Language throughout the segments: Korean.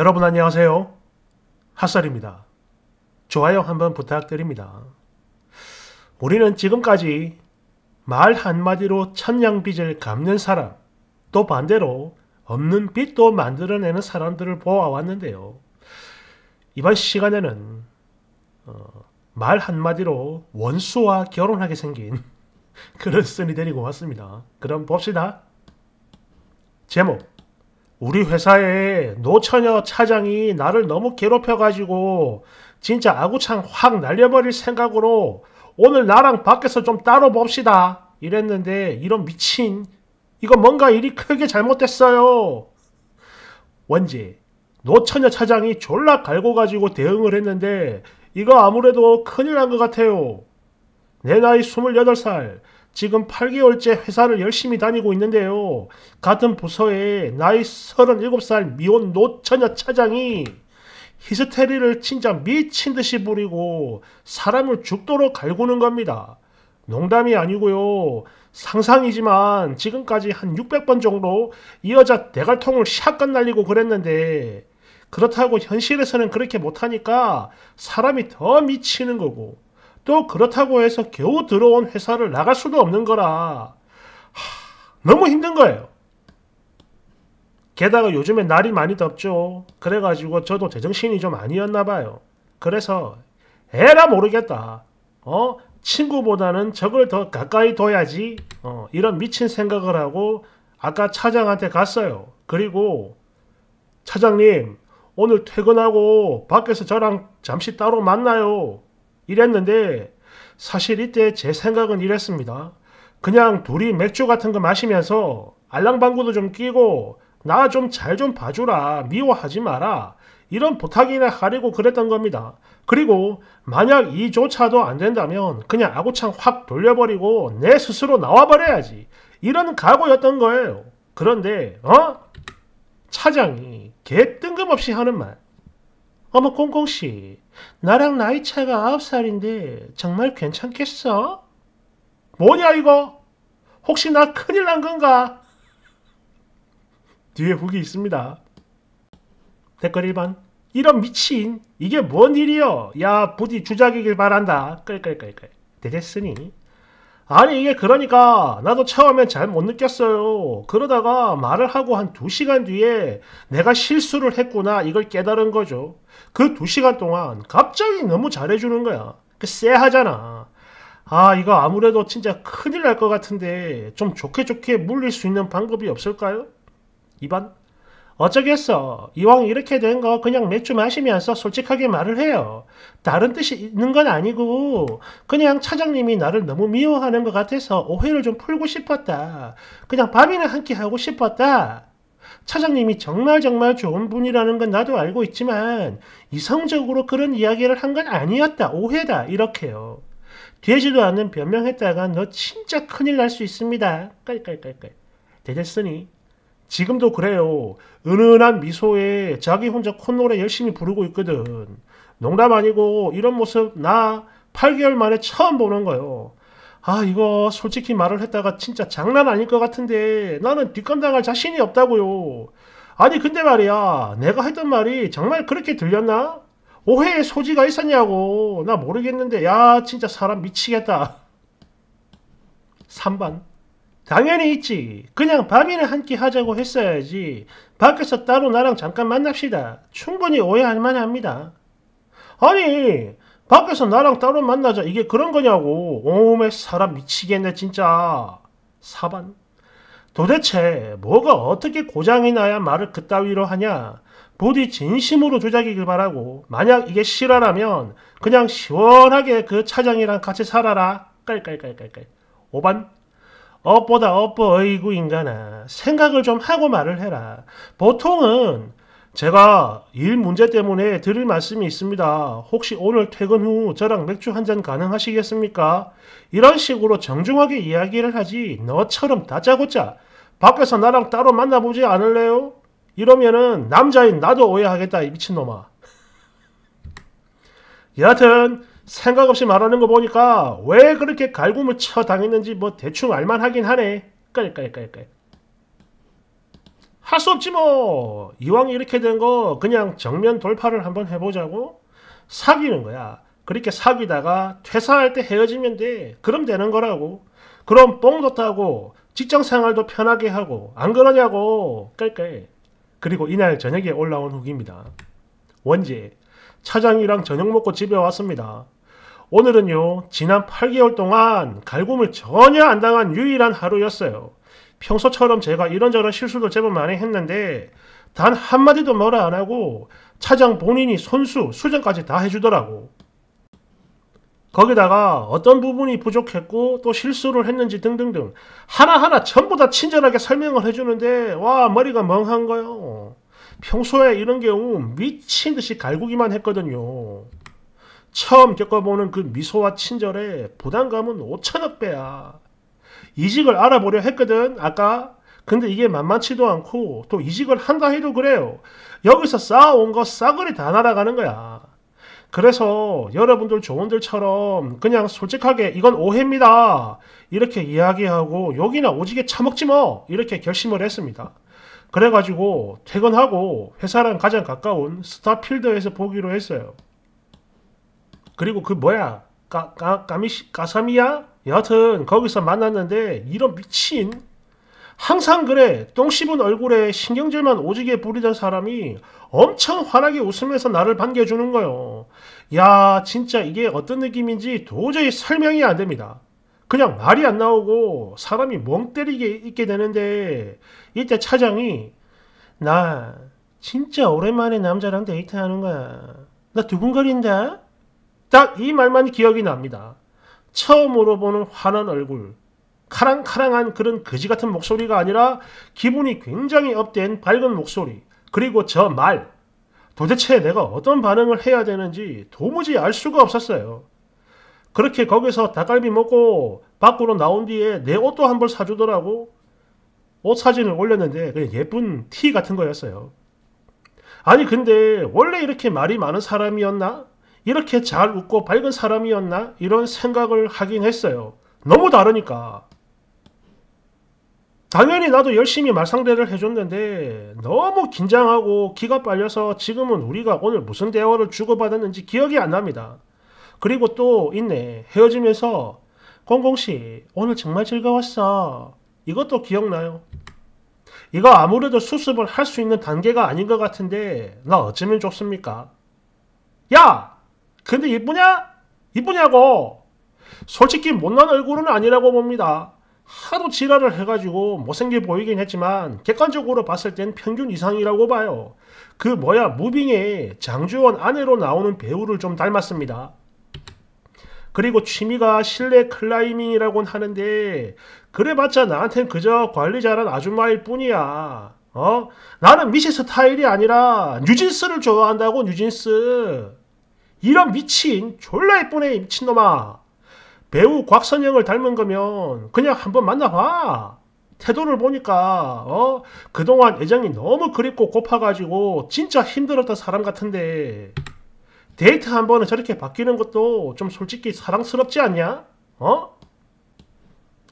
여러분 안녕하세요. 핫살입니다 좋아요 한번 부탁드립니다. 우리는 지금까지 말 한마디로 천냥빚을 갚는 사람, 또 반대로 없는 빚도 만들어내는 사람들을 보아왔는데요. 이번 시간에는 어, 말 한마디로 원수와 결혼하게 생긴 그런 쓴이 데리고 왔습니다. 그럼 봅시다. 제목 우리 회사에 노처녀 차장이 나를 너무 괴롭혀가지고 진짜 아구창 확 날려버릴 생각으로 오늘 나랑 밖에서 좀 따로 봅시다. 이랬는데 이런 미친 이거 뭔가 일이 크게 잘못됐어요. 원지 노처녀 차장이 졸라 갈고 가지고 대응을 했는데 이거 아무래도 큰일 난 것 같아요. 내 나이 28살 지금 8개월째 회사를 열심히 다니고 있는데요. 같은 부서에 나이 37살 미혼 노처녀 차장이 히스테리를 진짜 미친 듯이 부리고 사람을 죽도록 갈구는 겁니다. 농담이 아니고요. 상상이지만 지금까지 한 600번 정도 이 여자 대갈통을 샷건 날리고 그랬는데 그렇다고 현실에서는 그렇게 못하니까 사람이 더 미치는 거고 또 그렇다고 해서 겨우 들어온 회사를 나갈 수도 없는 거라 하, 너무 힘든 거예요. 게다가 요즘에 날이 많이 덥죠. 그래가지고 저도 제정신이 좀 아니었나 봐요. 그래서 에라 모르겠다. 어? 친구보다는 적을 더 가까이 둬야지. 어, 이런 미친 생각을 하고 아까 차장한테 갔어요. 그리고 차장님 오늘 퇴근하고 밖에서 저랑 잠시 따로 만나요. 이랬는데 사실 이때 제 생각은 이랬습니다. 그냥 둘이 맥주 같은 거 마시면서 알랑방구도 좀 끼고 나 좀 잘좀 좀 봐주라 미워하지 마라 이런 부탁이나 하려고 그랬던 겁니다. 그리고 만약 이조차도 안 된다면 그냥 아구창 확 돌려버리고 내 스스로 나와버려야지 이런 각오였던 거예요. 그런데 어? 차장이 개 뜬금없이 하는 말 어머 꽁꽁씨 나랑 나이 차가 9살인데 정말 괜찮겠어? 뭐냐 이거? 혹시 나 큰일 난 건가? 뒤에 후기 있습니다. 댓글 1번 이런 미친 이게 뭔 일이여 야 부디 주작이길 바란다 끌끌끌끌 대대으니 아니 이게 그러니까 나도 처음엔 잘 못 느꼈어요. 그러다가 말을 하고 한 두시간 뒤에 내가 실수를 했구나 이걸 깨달은 거죠. 그 두시간 동안 갑자기 너무 잘해주는 거야. 그 쎄하잖아. 아 이거 아무래도 진짜 큰일 날 것 같은데 좀 좋게 좋게 물릴 수 있는 방법이 없을까요? 이반 어쩌겠어. 이왕 이렇게 된 거 그냥 맥주 마시면서 솔직하게 말을 해요. 다른 뜻이 있는 건 아니고 그냥 차장님이 나를 너무 미워하는 것 같아서 오해를 좀 풀고 싶었다. 그냥 밤이나 함께 하고 싶었다. 차장님이 정말 정말 좋은 분이라는 건 나도 알고 있지만 이성적으로 그런 이야기를 한 건 아니었다. 오해다. 이렇게요. 되지도 않는 변명했다가 너 진짜 큰일 날 수 있습니다. 깔깔깔깔. 대댔으니 지금도 그래요. 은은한 미소에 자기 혼자 콧노래 열심히 부르고 있거든. 농담 아니고 이런 모습 나 8개월 만에 처음 보는 거요. 아 이거 솔직히 말을 했다가 진짜 장난 아닐 것 같은데 나는 뒷감당할 자신이 없다고요. 아니 근데 말이야 내가 했던 말이 정말 그렇게 들렸나? 오해의 소지가 있었냐고 나 모르겠는데 야 진짜 사람 미치겠다. 3번 당연히 있지. 그냥 밤이나한 끼 하자고 했어야지. 밖에서 따로 나랑 잠깐 만납시다. 충분히 오해할 만합니다. 아니, 밖에서 나랑 따로 만나자. 이게 그런 거냐고. 오메, 사람 미치겠네, 진짜. 4번. 도대체 뭐가 어떻게 고장이 나야 말을 그따위로 하냐? 부디 진심으로 조작이길 바라고 만약 이게 실화라면 그냥 시원하게 그 차장이랑 같이 살아라. 깔깔깔깔깔. 5번 업보다 업보 어이구 인간아 생각을 좀 하고 말을 해라 보통은 제가 일 문제 때문에 드릴 말씀이 있습니다. 혹시 오늘 퇴근 후 저랑 맥주 한 잔 가능하시겠습니까? 이런 식으로 정중하게 이야기를 하지 너처럼 다짜고짜 밖에서 나랑 따로 만나보지 않을래요? 이러면은 남자인 나도 오해하겠다 미친놈아. 여하튼 생각 없이 말하는 거 보니까 왜 그렇게 갈굼을 쳐 당했는지 뭐 대충 알만하긴 하네. 깔깔깔깔. 할 수 없지 뭐. 이왕 이렇게 된 거 그냥 정면 돌파를 한번 해보자고 사귀는 거야. 그렇게 사귀다가 퇴사할 때 헤어지면 돼. 그럼 되는 거라고. 그럼 뽕도 타고 직장 생활도 편하게 하고 안 그러냐고. 깔깔. 그리고 이날 저녁에 올라온 후기입니다. 원지 차장이랑 저녁 먹고 집에 왔습니다. 오늘은요, 지난 8개월 동안 갈굼을 전혀 안 당한 유일한 하루였어요. 평소처럼 제가 이런저런 실수도 제법 많이 했는데, 단 한마디도 뭐라 안 하고, 차장 본인이 손수, 수정까지 다 해주더라고. 거기다가 어떤 부분이 부족했고 또 실수를 했는지 등등등 하나하나 전부 다 친절하게 설명을 해주는데 와 머리가 멍한 거요. 평소에 이런 경우 미친 듯이 갈구기만 했거든요. 처음 겪어보는 그 미소와 친절에 부담감은 5천억 배야. 이직을 알아보려 했거든, 아까. 근데 이게 만만치도 않고 또 이직을 한다 해도 그래요. 여기서 쌓아온 거 싸그리 다 날아가는 거야. 그래서 여러분들 조언들처럼 그냥 솔직하게 이건 오해입니다. 이렇게 이야기하고 여기나 오지게 처먹지 뭐 이렇게 결심을 했습니다. 그래가지고 퇴근하고 회사랑 가장 가까운 스타필드에서 보기로 했어요. 그리고 그 뭐야 까, 까, 까미시, 까사미야? 여하튼 거기서 만났는데 이런 미친 항상 그래 똥 씹은 얼굴에 신경질만 오지게 부리던 사람이 엄청 환하게 웃으면서 나를 반겨주는 거요 야 진짜 이게 어떤 느낌인지 도저히 설명이 안 됩니다 그냥 말이 안 나오고 사람이 멍 때리게 있게 되는데 이때 차장이 나 진짜 오랜만에 남자랑 데이트하는 거야 나 두근거린다 딱이 말만 기억이 납니다. 처음으로 보는 환한 얼굴, 카랑카랑한 그런 거지같은 목소리가 아니라 기분이 굉장히 업된 밝은 목소리, 그리고 저 말, 도대체 내가 어떤 반응을 해야 되는지 도무지 알 수가 없었어요. 그렇게 거기서 닭갈비 먹고 밖으로 나온 뒤에 내 옷도 한 벌 사주더라고. 옷 사진을 올렸는데 그냥 예쁜 티 같은 거였어요. 아니 근데 원래 이렇게 말이 많은 사람이었나? 이렇게 잘 웃고 밝은 사람이었나? 이런 생각을 하긴 했어요. 너무 다르니까. 당연히 나도 열심히 말상대를 해줬는데 너무 긴장하고 기가 빨려서 지금은 우리가 오늘 무슨 대화를 주고받았는지 기억이 안 납니다. 그리고 또 있네. 헤어지면서 공공씨 오늘 정말 즐거웠어. 이것도 기억나요. 이거 아무래도 수습을 할 수 있는 단계가 아닌 것 같은데 나 어쩌면 좋습니까? 야! 근데 이쁘냐? 이쁘냐고 솔직히 못난 얼굴은 아니라고 봅니다. 하도 지랄을 해가지고 못생겨 보이긴 했지만 객관적으로 봤을 땐 평균 이상이라고 봐요. 그 뭐야 무빙에 장주원 아내로 나오는 배우를 좀 닮았습니다. 그리고 취미가 실내 클라이밍이라고 하는데 그래봤자 나한텐 그저 관리자란 아줌마일 뿐이야. 어? 나는 미시 스타일이 아니라 뉴진스를 좋아한다고 뉴진스. 이런 미친 졸라 예쁜애 미친놈아 배우 곽선영을 닮은 거면 그냥 한번 만나봐 태도를 보니까 어 그동안 애정이 너무 그립고 고파가지고 진짜 힘들었던 사람 같은데 데이트 한 번에 저렇게 바뀌는 것도 좀 솔직히 사랑스럽지 않냐? 어?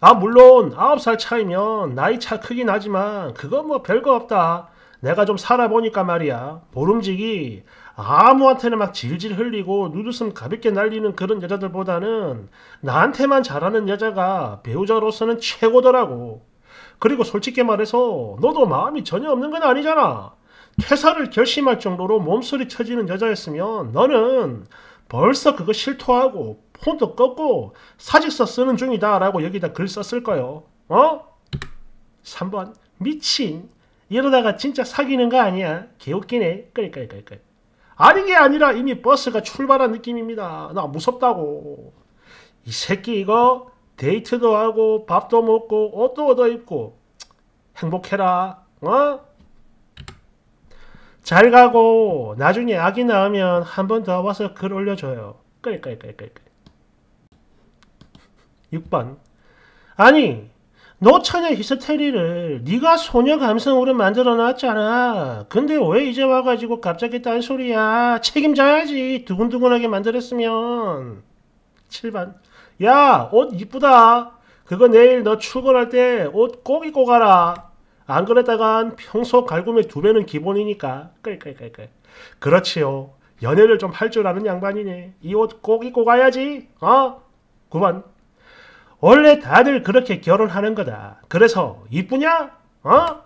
아 물론 9살 차이면 나이 차 크긴 하지만 그건 뭐 별거 없다 내가 좀 살아보니까 말이야 보름지기 아무한테나 막 질질 흘리고 누드슴 가볍게 날리는 그런 여자들보다는 나한테만 잘하는 여자가 배우자로서는 최고더라고. 그리고 솔직히 말해서 너도 마음이 전혀 없는 건 아니잖아. 퇴사를 결심할 정도로 몸소리 쳐지는 여자였으면 너는 벌써 그거 실토하고 폰도 꺾고 사직서 쓰는 중이다 라고 여기다 글 썼을 거요. 어? 3번 미친 이러다가 진짜 사귀는 거 아니야 개웃기네 그러니까 그러니까 아니게 아니라 이미 버스가 출발한 느낌입니다. 나 무섭다고. 이 새끼 이거 데이트도 하고 밥도 먹고 옷도 얻어 입고 행복해라. 어? 잘 가고 나중에 아기 낳으면 한 번 더 와서 글 올려줘요. 그래 그래 그 6번 아니 노처녀 히스테리를 네가 소녀 감성으로 만들어놨잖아. 근데 왜 이제 와가지고 갑자기 딴소리야. 책임져야지. 두근두근하게 만들었으면. 7반. 야, 옷 이쁘다. 그거 내일 너 출근할 때 옷 꼭 입고 가라. 안 그랬다간 평소 갈굼의 두 배는 기본이니까. 끌끌끌끌. 그렇지요. 연애를 좀 할 줄 아는 양반이네. 이 옷 꼭 입고 가야지. 어? 9번. 원래 다들 그렇게 결혼하는 거다. 그래서 이쁘냐? 어?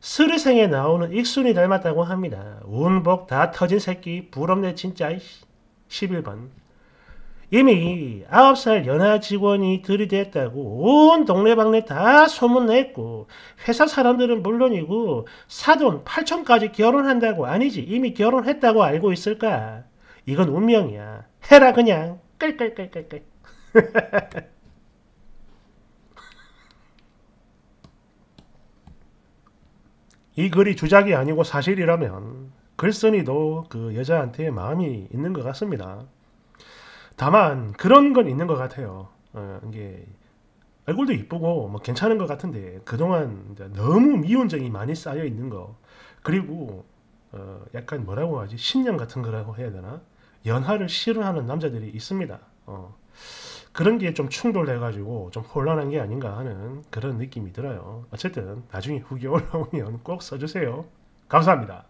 스르생에 나오는 익순이 닮았다고 합니다. 운복 다 터진 새끼 부럽네 진짜. 11번 이미 9살 연하 직원이 들이댔다고 온 동네방네 다 소문냈고 회사 사람들은 물론이고 사돈 8천까지 결혼한다고 아니지 이미 결혼했다고 알고 있을까? 이건 운명이야. 해라 그냥. 끌끌끌끌끌. 이 글이 주작이 아니고 사실이라면 글쓴이도 그 여자한테 마음이 있는 것 같습니다. 다만 그런 건 있는 것 같아요. 어, 이게 얼굴도 이쁘고 뭐 괜찮은 것 같은데 그동안 너무 미온정이 많이 쌓여 있는 거 그리고 어, 약간 뭐라고 하지 신념 같은 거라고 해야 되나 연하를 싫어하는 남자들이 있습니다. 어. 그런 게 좀 충돌해가지고 좀 혼란한 게 아닌가 하는 그런 느낌이 들어요. 어쨌든 나중에 후기 올라오면 꼭 써주세요. 감사합니다.